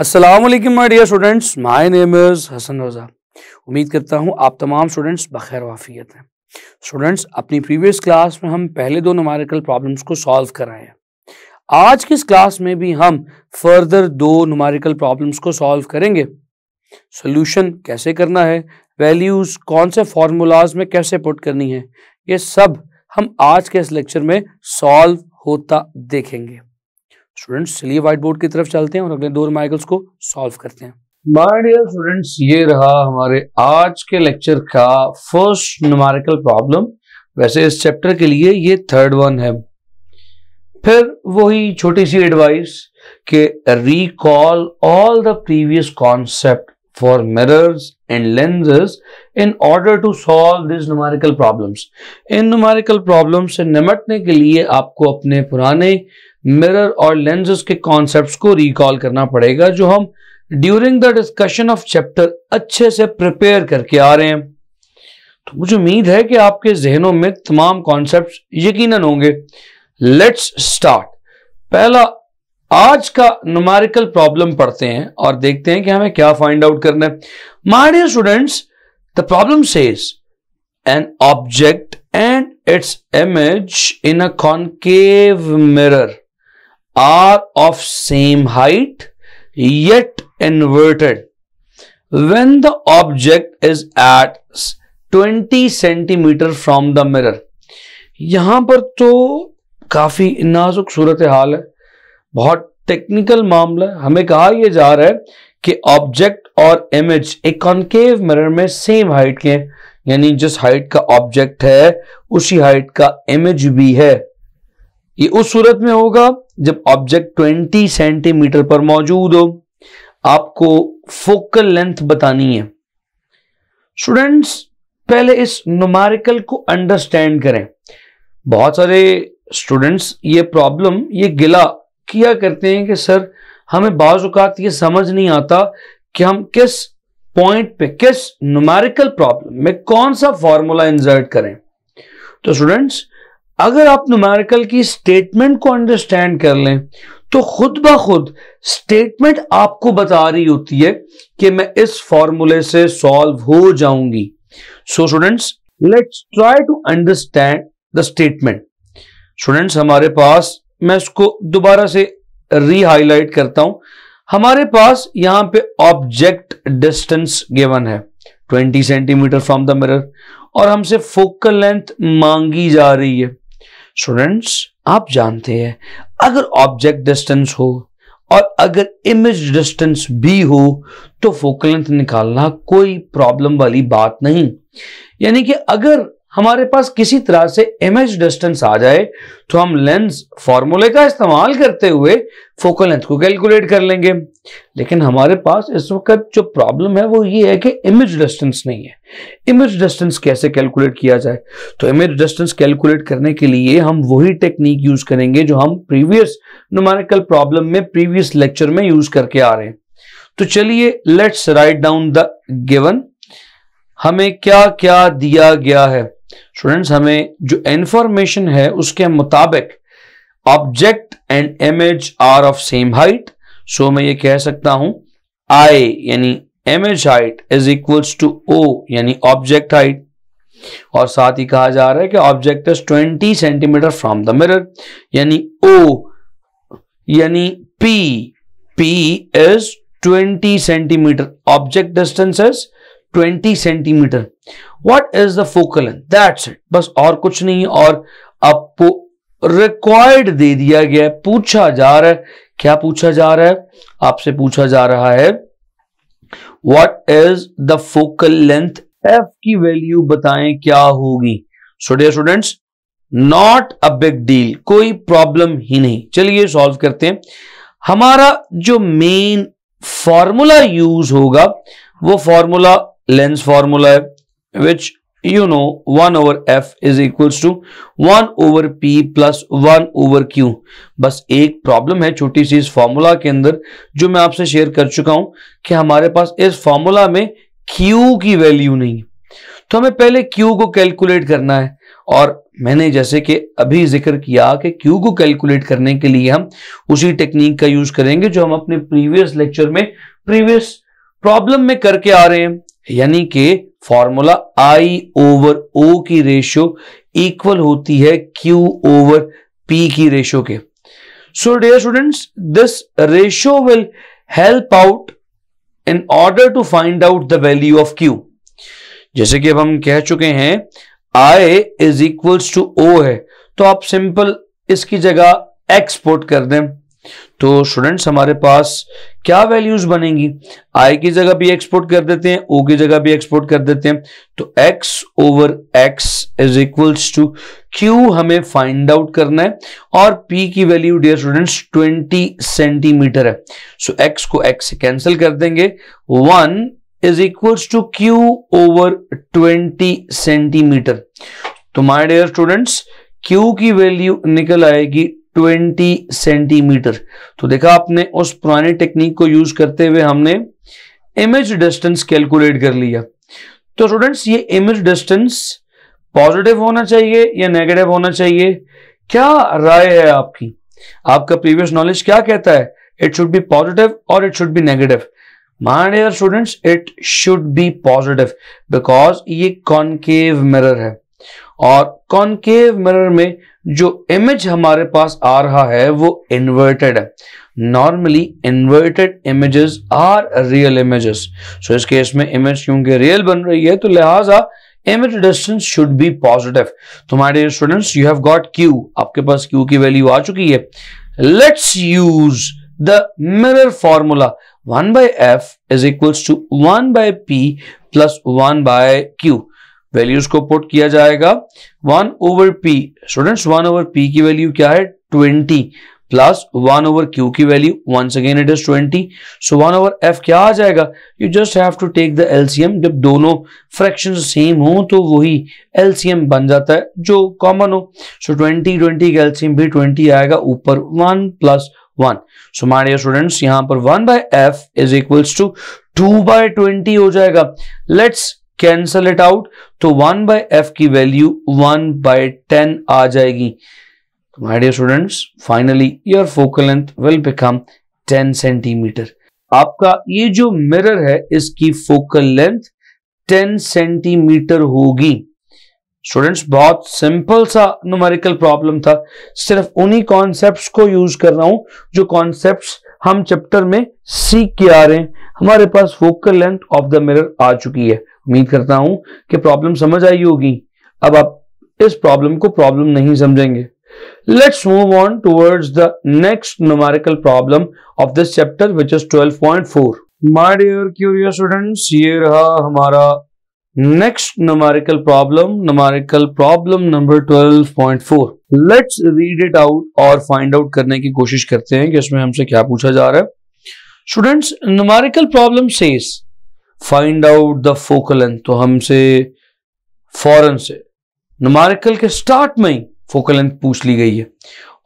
Aslam my dear students my name is Hasan Raza उम्मीद करता हूँ आप तमाम स्टूडेंट्स बखैर वाफियत हैं स्टूडेंट्स अपनी प्रीवियस क्लास में हम पहले दो नुमारिकल प्रॉब्लम्स को सॉल्व कर रहे हैं आज की इस क्लास में भी हम फर्दर दो नुमारिकल प्रॉब्लम्स को सॉल्व करेंगे सोल्यूशन कैसे करना है वैल्यूज़ कौन से फार्मूलाज में कैसे पुट करनी है ये सब हम आज के इस लेक्चर में सॉल्व होता देखेंगे स्टूडेंट्स चलिए व्हाइट बोर्ड की तरफ चलते हैं और अगले दो रिमाइकल्स को सॉल्व करते हैं माय डियर स्टूडेंट्स ये रहा हमारे आज के लेक्चर का फर्स्ट न्यूमेरिकल प्रॉब्लम वैसे इस चैप्टर के लिए ये थर्ड वन है फिर वही छोटी सी एडवाइस के recall all the previous concept for mirrors and lenses in order to solve this numerical problems इन न्यूमेरिकल प्रॉब्लम से निमटने के लिए आपको अपने पुराने मिरर और लेंजेस के कॉन्सेप्ट को रिकॉल करना पड़ेगा जो हम during the discussion of chapter अच्छे से प्रिपेयर करके आ रहे हैं तो मुझे उम्मीद है कि आपके जहनों में तमाम कॉन्सेप्ट यकीनन होंगे लेट्स स्टार्ट पहला आज का नुमारिकल प्रॉब्लम पढ़ते हैं और देखते हैं कि हमें क्या फाइंड आउट करना है my dear students the problem says an object and its image in a concave mirror are of same height yet inverted when the object is at twenty centimetre from the mirror यहां पर तो काफी नाजुक सूरत हाल है बहुत technical मामला है हमें कहा यह जा रहा है कि ऑब्जेक्ट और इमेज एक कॉन्केव मिरर में सेम हाइट के यानी जिस हाइट का ऑब्जेक्ट है उसी हाइट का इमेज भी है ये उस सूरत में होगा जब ऑब्जेक्ट 20 सेंटीमीटर पर मौजूद हो आपको फोकल लेंथ बतानी है स्टूडेंट्स पहले इस नुमारिकल को अंडरस्टैंड करें बहुत सारे स्टूडेंट्स ये प्रॉब्लम ये गिला किया करते हैं कि सर हमें बाजुकात ये समझ नहीं आता कि हम किस पॉइंट पे किस नुमारिकल प्रॉब्लम में कौन सा फॉर्मूला इंजर्ट करें तो स्टूडेंट्स अगर आप नुमेरिकल की स्टेटमेंट को अंडरस्टैंड कर लें तो खुद ब खुद स्टेटमेंट आपको बता रही होती है कि मैं इस फॉर्मूले से सॉल्व हो जाऊंगी so students let's try to understand the statement students हमारे पास मैं इसको दोबारा से रीहाइलाइट करता हूं हमारे पास यहां पे ऑब्जेक्ट डिस्टेंस गिवन है 20 सेंटीमीटर फ्रॉम द मिरर और हमसे फोकल लेंथ मांगी जा रही है स्टूडेंट्स आप जानते हैं अगर ऑब्जेक्ट डिस्टेंस हो और अगर इमेज डिस्टेंस भी हो तो फोकल लेंथ निकालना कोई प्रॉब्लम वाली बात नहीं यानी कि अगर हमारे पास किसी तरह से इमेज डिस्टेंस आ जाए तो हम लेंस फॉर्मूले का इस्तेमाल करते हुए फोकल लेंथ को कैलकुलेट कर लेंगे लेकिन हमारे पास इस वक्त जो प्रॉब्लम है वो ये है कि इमेज डिस्टेंस नहीं है इमेज डिस्टेंस कैसे कैलकुलेट किया जाए तो इमेज डिस्टेंस कैलकुलेट करने के लिए हम वही टेक्निक यूज करेंगे जो हम प्रीवियस न्यूमेरिकल प्रॉब्लम में प्रीवियस लेक्चर में यूज करके आ रहे हैं तो चलिए let's write down the given हमें क्या क्या दिया गया है स्टूडेंट्स हमें जो इंफॉर्मेशन है उसके मुताबिक object and image are of same height so मैं ये कह सकता हूं आई यानी image height is equals to O यानी ऑब्जेक्ट हाइट और साथ ही कहा जा रहा है कि object is 20 centimetre from the mirror यानी ओ यानी P P is 20 centimetre object distance is 20 centimetre what is the focal length that's it बस और कुछ नहीं और आपको रिक्वायर्ड दे दिया गया पूछा जा रहा है क्या पूछा जा रहा है आपसे पूछा जा रहा है what is the focal length F की वैल्यू बताएं क्या होगी so dear students not a big deal कोई प्रॉब्लम ही नहीं चलिए सॉल्व करते हैं हमारा जो मेन फॉर्मूला यूज होगा वो फॉर्मूला लेंस फॉर्मूला है विच you know 1 over f is equals to 1 over p plus 1 over q बस एक प्रॉब्लम है छोटी सी इस फॉर्मूला के अंदर जो मैं आपसे शेयर कर चुका हूं कि हमारे पास इस फॉर्मूला में q की वैल्यू नहीं तो हमें पहले q को कैलकुलेट करना है और मैंने जैसे कि अभी जिक्र किया कि Q को कैलकुलेट करने के लिए हम उसी टेक्निक का यूज करेंगे जो हम अपने प्रीवियस लेक्चर में प्रीवियस प्रॉब्लम में करके आ रहे हैं यानी कि फॉर्मूला आई ओवर ओ की रेशियो इक्वल होती है क्यू ओवर पी की रेशियो के so dear students this ratio will help out in order to find out the value of Q जैसे कि अब हम कह चुके हैं I is equals to O है तो आप सिंपल इसकी जगह एक्सपोर्ट कर दें तो स्टूडेंट्स हमारे पास क्या वैल्यूज बनेंगी आई की जगह भी एक्सपोर्ट कर देते हैं ओ की जगह भी एक्सपोर्ट कर देते हैं तो X over X is equals to Q हमें फाइंड आउट करना है और पी की वैल्यू डियर स्टूडेंट्स 20 सेंटीमीटर है सो so, एक्स को एक्स से कैंसिल कर देंगे one is equals to Q over 20 centimetre तो माय डियर स्टूडेंट्स क्यू की वैल्यू निकल आएगी ट्वेंटी सेंटीमीटर तो देखा आपने उस पुराने टेक्निक को यूज करते हुए हमने इमेज डिस्टेंस कैलकुलेट कर लिया तो स्टूडेंट्स ये इमेज डिस्टेंस पॉजिटिव होना चाहिए या नेगेटिव होना चाहिए क्या राय है आपकी आपका प्रीवियस नॉलेज क्या कहता है इट शुड बी पॉजिटिव और it should be negative mind students it should be positive because ये कॉन्केव मिरर है और कॉनकेव मिरर में जो इमेज हमारे पास आ रहा है वो इन्वर्टेड है normally inverted images are real images so इस केस में इमेज क्योंकि रियल बन रही है तो लिहाजा image distance should be positive तो my dear students you have got q आपके पास क्यू की वैल्यू आ चुकी है let's use the mirror formula 1 by f is equals to 1 by p plus 1 by q. Values को पुट किया जाएगा one over p students one over P की वैल्यू क्या है twenty plus one over q की value once again it is twenty so one over f क्या आ जाएगा you just have to take the LCM जब दोनों फ्रैक्शन सेम हो तो वही एलसीएम बन जाता है जो कॉमन हो सो ट्वेंटी ट्वेंटी का एलसीएम भी ट्वेंटी आएगा ऊपर वन प्लस वन सो मारे स्टूडेंट्स यहां पर one by f is equals to two by twenty हो जाएगा लेट्स कैंसल इट आउट तो वन बाय एफ की वैल्यू वन बाय टेन आ जाएगी my dear students finally your focal length will become ten centimetre आपका ये जो mirror है इसकी फोकल लेंथ टेन सेंटीमीटर होगी स्टूडेंट्स बहुत सिंपल सा नुमेरिकल प्रॉब्लम था सिर्फ उन्हीं कॉन्सेप्ट्स को यूज कर रहा हूं जो कॉन्सेप्ट्स हम चैप्टर में सीख के आ रहे हैं हमारे पास focal length of the mirror आ चुकी है उम्मीद करता हूं कि प्रॉब्लम समझ आई होगी अब आप इस प्रॉब्लम को प्रॉब्लम नहीं समझेंगे let's move on towards the next numerical problem of this chapter which is twelve point four my dear curious students ये रहा हमारा next numerical problem numerical problem number twelve point four let's read it out और find out करने की कोशिश करते हैं कि इसमें हमसे क्या पूछा जा रहा है students numerical problem says find out the focal length तो हमसे फॉरन से नुमारिकल के स्टार्ट में ही फोकल लेंथ पूछ ली गई है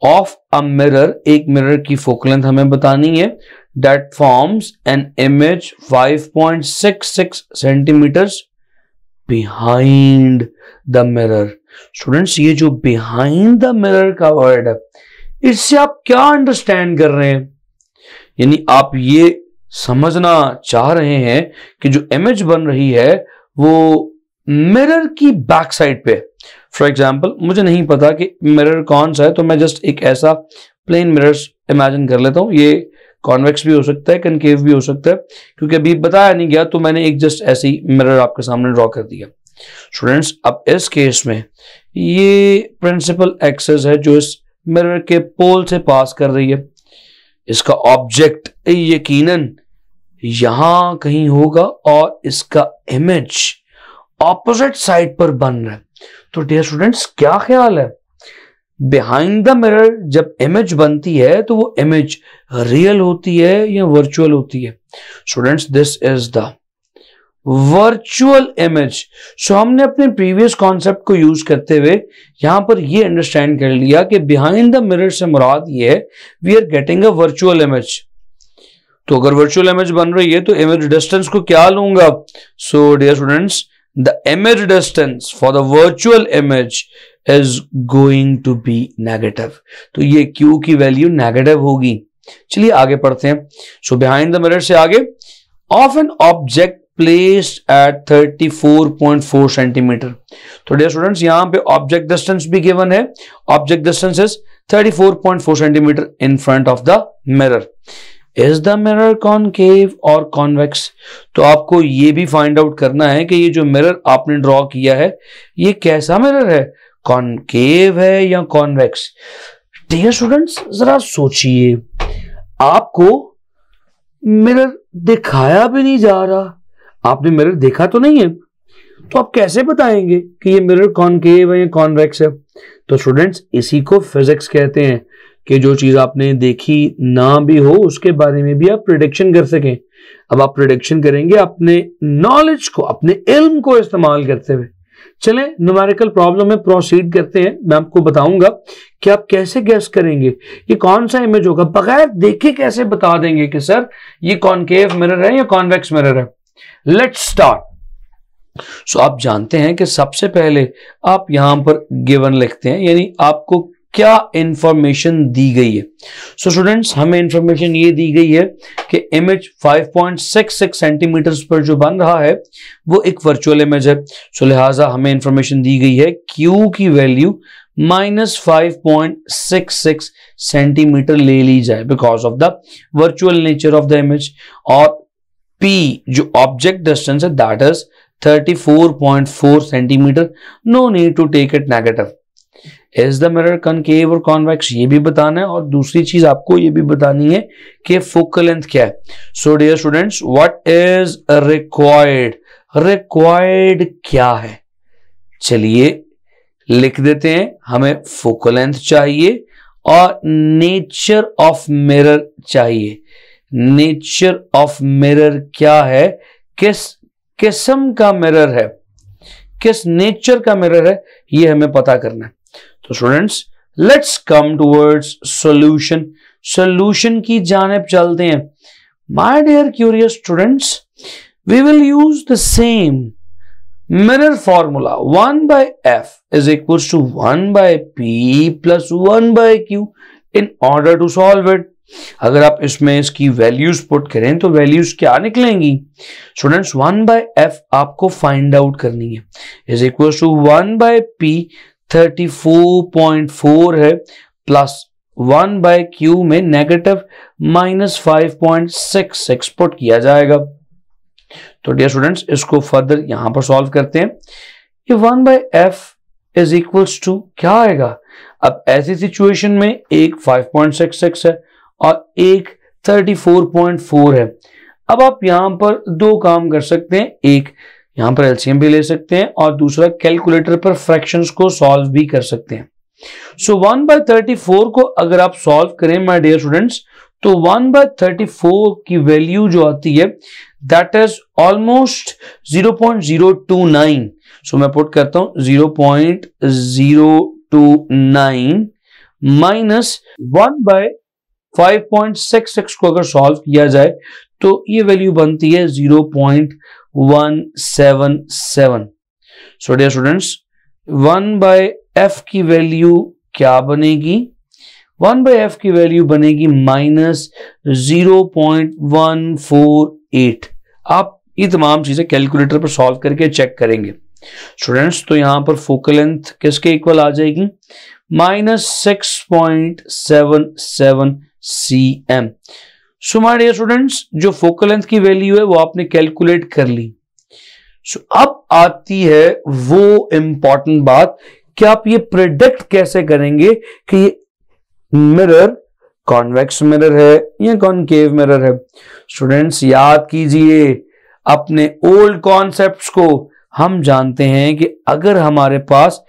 ऑफ अ मिरर एक मिरर की फोकल लेंथ हमें बतानी है that forms an image 5.66 centimetres behind the mirror students ये जो बिहाइंड द मिरर का वर्ड है इससे आप क्या अंडरस्टैंड कर रहे हैं यानी आप ये समझना चाह रहे हैं कि जो इमेज बन रही है वो मिरर की बैक साइड पे फॉर एग्जाम्पल मुझे नहीं पता कि मिरर कौन सा है तो मैं जस्ट एक ऐसा प्लेन मिरर इमेजिन कर लेता हूँ ये कॉन्वेक्स भी हो सकता है कनकेव भी हो सकता है क्योंकि अभी बताया नहीं गया तो मैंने एक जस्ट ऐसी मिरर आपके सामने ड्रॉ कर दिया स्टूडेंट्स अब इस केस में ये प्रिंसिपल एक्सेस है जो इस मिरर के पोल से पास कर रही है इसका ऑब्जेक्ट यकीनन यहां कहीं होगा और इसका इमेज ऑपोजिट साइड पर बन रहा है तो डियर स्टूडेंट्स क्या ख्याल है बिहाइंड द मिरर जब इमेज बनती है तो वो इमेज रियल होती है या वर्चुअल होती है students this is the virtual image so हमने अपने प्रीवियस कॉन्सेप्ट को यूज करते हुए यहां पर ये अंडरस्टैंड कर लिया कि बिहाइंड द मिरर से मुराद ये है we are getting a virtual image तो अगर वर्चुअल इमेज बन रही है तो इमेज डिस्टेंस को क्या लूंगा so dear students the image distance for the virtual image is going to be negative तो ये क्यू की वैल्यू नेगेटिव होगी चलिए आगे पढ़ते हैं सो बिहाइंड द मिरर से आगे of an object placed at 34.4 centimetre तो डेयर स्टूडेंट्स यहां पे ऑब्जेक्ट डिस्टेंस भी गिवन है object distance is 34.4 centimetre in front of the mirror is the mirror concave और कॉन्वेक्स तो आपको ये भी फाइंड आउट करना है कि ये जो मिरर आपने ड्रॉ किया है ये कैसा मिरर है कॉनकेव है या कॉन्वेक्स डियर स्टूडेंट्स जरा सोचिए आपको मिरर दिखाया भी नहीं जा रहा आपने मिरर देखा तो नहीं है तो आप कैसे बताएंगे कि ये मिरर कॉनकेव है या कॉन्वेक्स है तो स्टूडेंट्स इसी को फिजिक्स कहते हैं कि जो चीज आपने देखी ना भी हो उसके बारे में भी आप प्रिडिक्शन कर सकें अब आप प्रिडिक्शन करेंगे अपने नॉलेज को अपने इल्म को इस्तेमाल करते हुए चले नुमेरिकल प्रॉब्लम में प्रोसीड करते हैं मैं आपको बताऊंगा कि आप कैसे गैस करेंगे ये कौन सा इमेज होगा बगैर देखे कैसे बता देंगे कि सर ये कॉनकेव मिरर है या कॉन्वेक्स मिरर है लेट स्टार्ट सो आप जानते हैं कि सबसे पहले आप यहां पर गिवन लिखते हैं यानी आपको क्या इंफॉर्मेशन दी गई है सो so स्टूडेंट्स हमें इंफॉर्मेशन ये दी गई है कि इमेज 5.66 सेंटीमीटर पर जो बन रहा है वो एक वर्चुअल इमेज है सो so लिहाजा हमें इंफॉर्मेशन दी गई है Q की वैल्यू माइनस फाइव सेंटीमीटर ले ली जाए because of the virtual nature of the image और पी जो ऑब्जेक्ट डिस्टेंस है that is 34.4 centimetre no need to take it negative is the mirror concave और कॉन्वेक्स ये भी बताना है और दूसरी चीज आपको ये भी बतानी है कि फोकल लेंथ क्या है so dear students what is required required क्या है चलिए लिख देते हैं हमें फोकल लेंथ चाहिए और नेचर ऑफ मिरर चाहिए नेचर ऑफ मिरर क्या है किस किस्म का मिरर है किस नेचर का मिरर है ये हमें पता करना है तो students let's come towards solution solution की जानब चलते हैं my dear curious students we will use the same mirror formula one by f is equal to one by p plus one by q in order to solve it अगर आप इसमें इसकी values put करें तो values क्या निकलेंगी students one by f आपको find out करनी है is equal to one by p thirty four point four है प्लस वन बाय क्यू में negative minus five point six export किया जाएगा तो डियर स्टूडेंट्स इसको फर्दर यहां पर सॉल्व करते हैं ये one by f is equals to क्या आएगा अब ऐसी सिचुएशन में एक फाइव पॉइंट सिक्स 5.66 है और एक 34.4 है अब आप यहां पर दो काम कर सकते हैं एक यहां पर एलसीएम भी ले सकते हैं और दूसरा कैलकुलेटर पर फ्रैक्शंस को सॉल्व भी कर सकते हैं सो वन बाय थर्टी को अगर आप सॉल्व करें माय डियर स्टूडेंट्स तो वन बाय थर्टी की वैल्यू जो आती है that is almost zero point zero two nine so मैं पुट करता हूं zero point zero two nine minus one by 5.66 को अगर सॉल्व किया जाए तो ये वैल्यू बनती है 0.177 so dear students 1 by f की वैल्यू क्या बनेगी 1 बाय एफ की वैल्यू बनेगी minus zero point one four eight आप ये तमाम चीजें कैलकुलेटर पर सॉल्व करके चेक करेंगे स्टूडेंट्स तो यहां पर फोकल लेंथ किसके इक्वल आ जाएगी minus six point seven seven c m so my dear students जो फोकल लेंथ की वैल्यू है वो आपने कैलकुलेट कर ली सो so, अब आती है वो इंपॉर्टेंट बात कि आप ये प्रिडिक्ट कैसे करेंगे कि ये मिरर कॉन्वेक्स मिरर है या कॉनकेव मिरर है स्टूडेंट्स याद कीजिए अपने ओल्ड कॉन्सेप्ट्स को हम जानते हैं कि अगर हमारे पास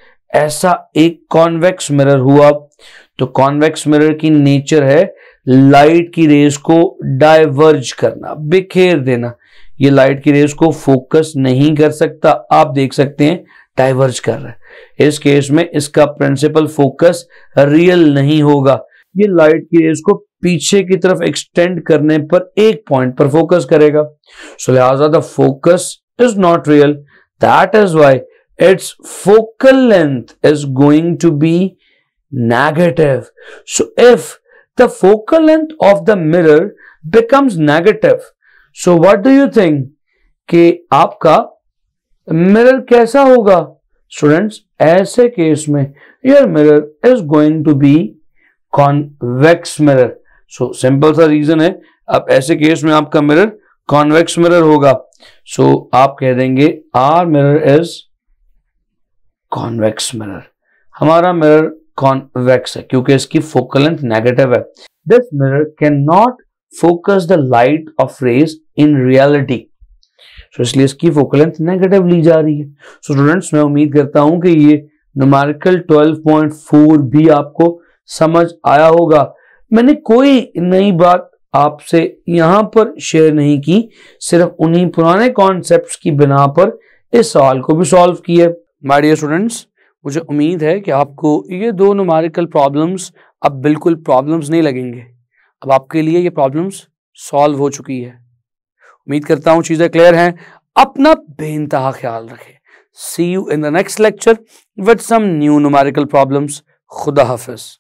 ऐसा एक कॉन्वेक्स मिरर हुआ तो कॉन्वेक्स मिरर की नेचर है लाइट की रेस को डाइवर्ज करना बिखेर देना ये लाइट की रेस को फोकस नहीं कर सकता आप देख सकते हैं डाइवर्ज कर रहा है इस केस में इसका प्रिंसिपल फोकस रियल नहीं होगा ये लाइट की रेस को पीछे की तरफ एक्सटेंड करने पर एक पॉइंट पर फोकस करेगा सो लिहाजा the focus is not real that is why it's focal length is going to be negative so if the focal length of the mirror becomes negative. So what do you think? कि आपका mirror कैसा होगा students ऐसे case में your mirror is going to be convex mirror so simple सा reason है अब ऐसे केस में आपका मिरर कॉन्वेक्स मिरर होगा सो so, आप कह देंगे our mirror is convex mirror हमारा मिरर कॉन्वेक्स है क्योंकि इसकी फोकल लेंथ नेगेटिव है this mirror can not focus the light of rays in reality so इसलिए इसकी फोकल लेंथ नेगेटिव ली जा रही है सो so, स्टूडेंट्स मैं उम्मीद करता हूं कि ये नमारिकल 12.4 भी आपको समझ आया होगा मैंने कोई नई बात आपसे यहां पर शेयर नहीं की सिर्फ उन्हीं पुराने कॉन्सेप्ट्स की बिना पर इस सवाल को भी सॉल्व किया माय डियर स्टूडेंट्स मुझे उम्मीद है कि आपको ये दो नुमारिकल प्रॉब्लम्स अब बिल्कुल प्रॉब्लम्स नहीं लगेंगे अब आपके लिए ये प्रॉब्लम्स सॉल्व हो चुकी है उम्मीद करता हूँ चीज़ें क्लियर हैं अपना बेनतहा ख्याल रखें see you in the next lecture with some new numerical problems खुदा हाफिज़